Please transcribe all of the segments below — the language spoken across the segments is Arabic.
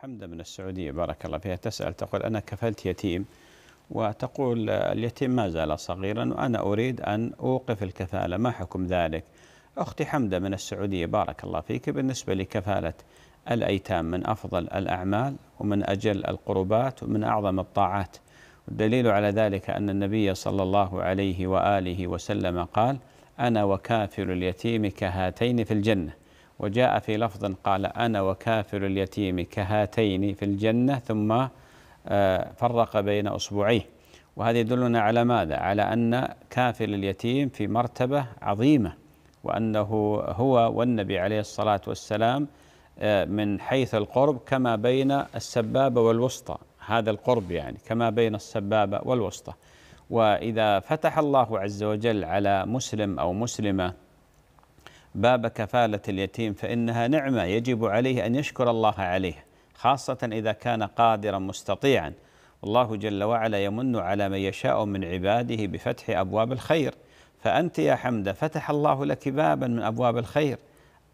حمدة من السعودية بارك الله فيها تسأل تقول أنا كفلت يتيم وتقول اليتيم ما زال صغيرا وأنا أريد أن أوقف الكفالة ما حكم ذلك أختي حمدة من السعودية بارك الله فيك بالنسبة لكفالة الأيتام من أفضل الأعمال ومن أجل القربات ومن أعظم الطاعات والدليل على ذلك أن النبي صلى الله عليه وآله وسلم قال أنا وكافر اليتيم كهاتين في الجنة وجاء في لفظ قال أنا وكافر اليتيم كهاتين في الجنة ثم آه، فرق بين أصبعيه وهذا يدلنا على ماذا؟ على أن كافر اليتيم في مرتبة عظيمة وأنه هو والنبي عليه الصلاة والسلام آه، من حيث القرب كما بين السبابة والوسطى هذا القرب يعني كما بين السبابة والوسطى وإذا فتح الله عز وجل على مسلم أو مسلمة باب كفالة اليتيم فإنها نعمة يجب عليه أن يشكر الله عليها خاصة إذا كان قادرا مستطيعا الله جل وعلا يمن على من يشاء من عباده بفتح أبواب الخير فأنت يا حمدة فتح الله لك بابا من أبواب الخير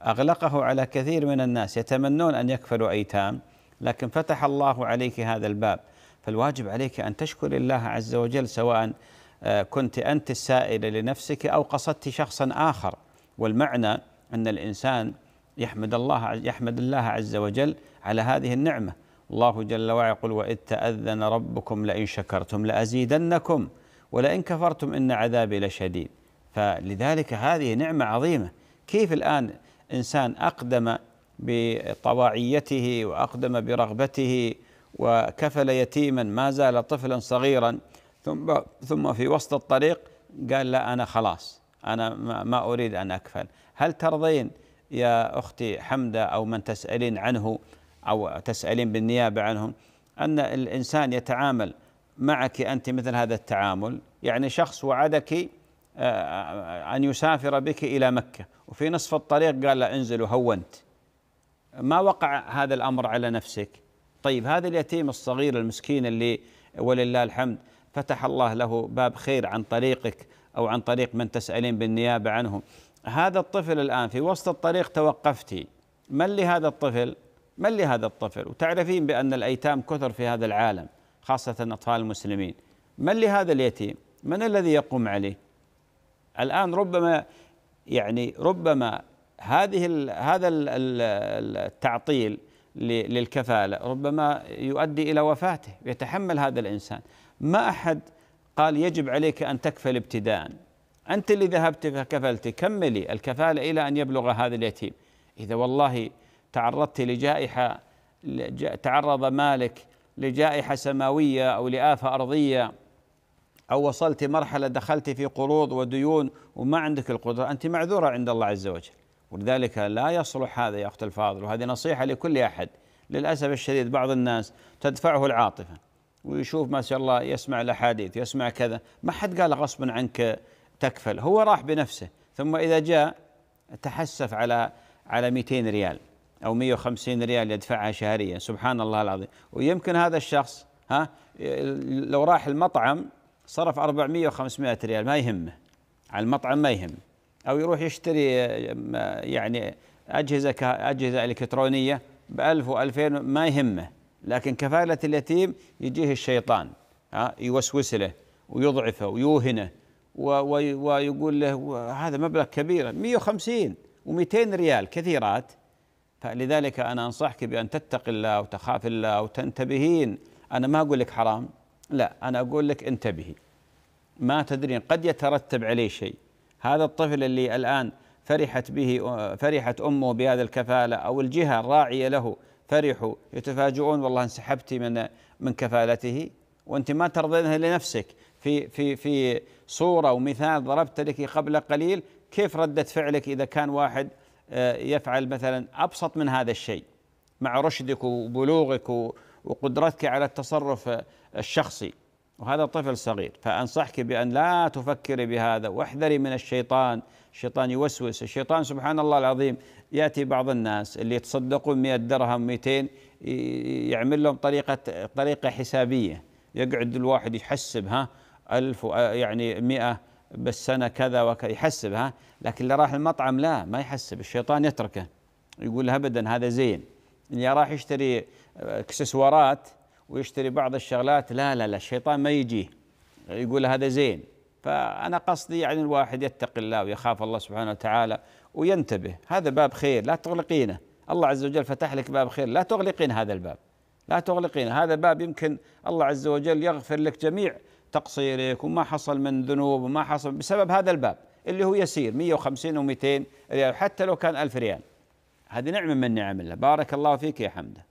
أغلقه على كثير من الناس يتمنون أن يكفلوا أيتام لكن فتح الله عليك هذا الباب فالواجب عليك أن تشكر الله عز وجل سواء آه، كنت أنت السائل لنفسك أو قصدت شخصا آخر والمعنى أن الإنسان يحمد الله يحمد الله عز وجل على هذه النعمة الله جل وعلا يقول وإذ تأذن ربكم لئن شكرتم لأزيدنكم ولئن كفرتم إن عذابي لشديد فلذلك هذه نعمة عظيمة كيف الآن إنسان أقدم بطواعيته وأقدم برغبته وكفل يتيما ما زال طفلا صغيرا ثم ثم في وسط الطريق قال لا أنا خلاص أنا ما أريد أن أكفل هل ترضين يا أختي حمدة أو من تسألين عنه أو تسألين بالنيابة عنهم أن الإنسان يتعامل معك أنت مثل هذا التعامل يعني شخص وعدك آه، آه، أن يسافر بك إلى مكة وفي نصف الطريق قال له انزل وهونت ما وقع هذا الأمر على نفسك طيب هذا اليتيم الصغير المسكين اللي ولله الحمد فتح الله له باب خير عن طريقك أو عن طريق من تسألين بالنيابة عنهم هذا الطفل الآن في وسط الطريق توقفتي من لهذا الطفل من لهذا الطفل وتعرفين بأن الأيتام كثر في هذا العالم خاصة أطفال المسلمين من لهذا اليتيم من الذي يقوم عليه الآن ربما يعني ربما هذه هذا التعطيل للكفالة ربما يؤدي إلى وفاته يتحمل هذا الإنسان ما أحد قال يجب عليك أن تكفل ابتداء أنت اللي ذهبت فكفلت كملي الكفالة إلى أن يبلغ هذا اليتيم إذا والله تعرضت لجائحة تعرض مالك لجائحة سماوية أو لآفة أرضية أو وصلت مرحلة دخلت في قروض وديون وما عندك القدرة أنت معذورة عند الله عز وجل ولذلك لا يصلح هذا يا أخت الفاضل وهذه نصيحة لكل أحد للأسف الشديد بعض الناس تدفعه العاطفة ويشوف ما شاء الله يسمع الاحاديث يسمع كذا ما حد قال غصبا عنك تكفل هو راح بنفسه ثم اذا جاء تحسف على على 200 ريال او 150 ريال يدفعها شهريا سبحان الله العظيم ويمكن هذا الشخص ها لو راح المطعم صرف 400 و500 ريال ما يهمه على المطعم ما يهم او يروح يشتري يعني اجهزه اجهزه الكترونيه ب 1000 و2000 ما يهمه لكن كفالة اليتيم يجيه الشيطان يوسوس له ويضعفه ويوهنه ويقول له هذا مبلغ كبير 150 و200 ريال كثيرات فلذلك أنا أنصحك بأن تتقي الله وتخاف الله وتنتبهين أنا ما أقول لك حرام لا أنا أقول لك انتبهي ما تدرين قد يترتب عليه شيء هذا الطفل اللي الآن فرحت به فرحت أمه بهذا الكفالة أو الجهة الراعية له فرحوا يتفاجؤون والله انسحبتي من من كفالته وانت ما ترضينها لنفسك في في في صوره ومثال ضربت لك قبل قليل كيف رده فعلك اذا كان واحد آه، يفعل مثلا ابسط من هذا الشيء مع رشدك وبلوغك وقدرتك على التصرف آه، الشخصي وهذا طفل صغير فأنصحك بأن لا تفكري بهذا واحذري من الشيطان الشيطان يوسوس الشيطان سبحان الله العظيم يأتي بعض الناس اللي يتصدقون 100 درهم 200 يعمل لهم طريقة طريقة حسابية يقعد الواحد يحسب ها ألف آه، يعني 100 بالسنة كذا وكذا يحسب ها لكن اللي راح المطعم لا ما يحسب الشيطان يتركه يقول أبدا هذا زين اللي راح يشتري آه، اكسسوارات ويشتري بعض الشغلات لا لا لا الشيطان ما يجيه يقول هذا زين فأنا قصدي يعني الواحد يتقي الله ويخاف الله سبحانه وتعالى وينتبه هذا باب خير لا تغلقينه الله عز وجل فتح لك باب خير لا تغلقين هذا الباب لا تغلقين هذا باب يمكن الله عز وجل يغفر لك جميع تقصيرك وما حصل من ذنوب وما حصل بسبب هذا الباب اللي هو يسير 150 و200 ريال حتى لو كان 1000 ريال هذه نعمة من نعم الله بارك الله فيك يا حمده